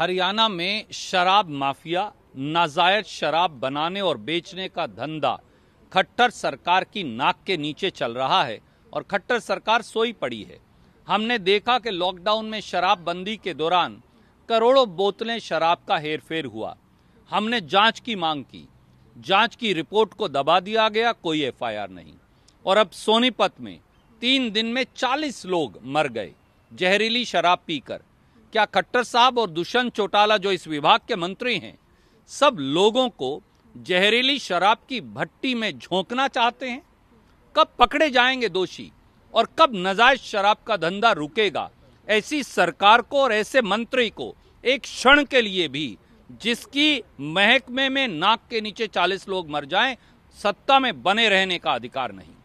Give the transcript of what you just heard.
हरियाणा में शराब माफिया नाजायज शराब बनाने और बेचने का धंधा खट्टर सरकार की नाक के नीचे चल रहा है और खट्टर सरकार सोई पड़ी है हमने देखा कि लॉकडाउन में शराबबंदी के दौरान करोड़ों बोतलें शराब का हेरफेर हुआ हमने जांच की मांग की जांच की रिपोर्ट को दबा दिया गया कोई एफआईआर नहीं और अब सोनीपत में तीन दिन में 40 लोग मर गए जहरीली शराब पीकर क्या खट्टर साहब और दुष्यंत चौटाला जो इस विभाग के मंत्री हैं सब लोगों को जहरीली शराब की भट्टी में झोंकना चाहते हैं कब पकड़े जाएंगे दोषी और कब नजायज शराब का धंधा रुकेगा ऐसी सरकार को और ऐसे मंत्री को एक क्षण के लिए भी जिसकी महकमे में नाक के नीचे 40 लोग मर जाएं सत्ता में बने रहने का अधिकार नहीं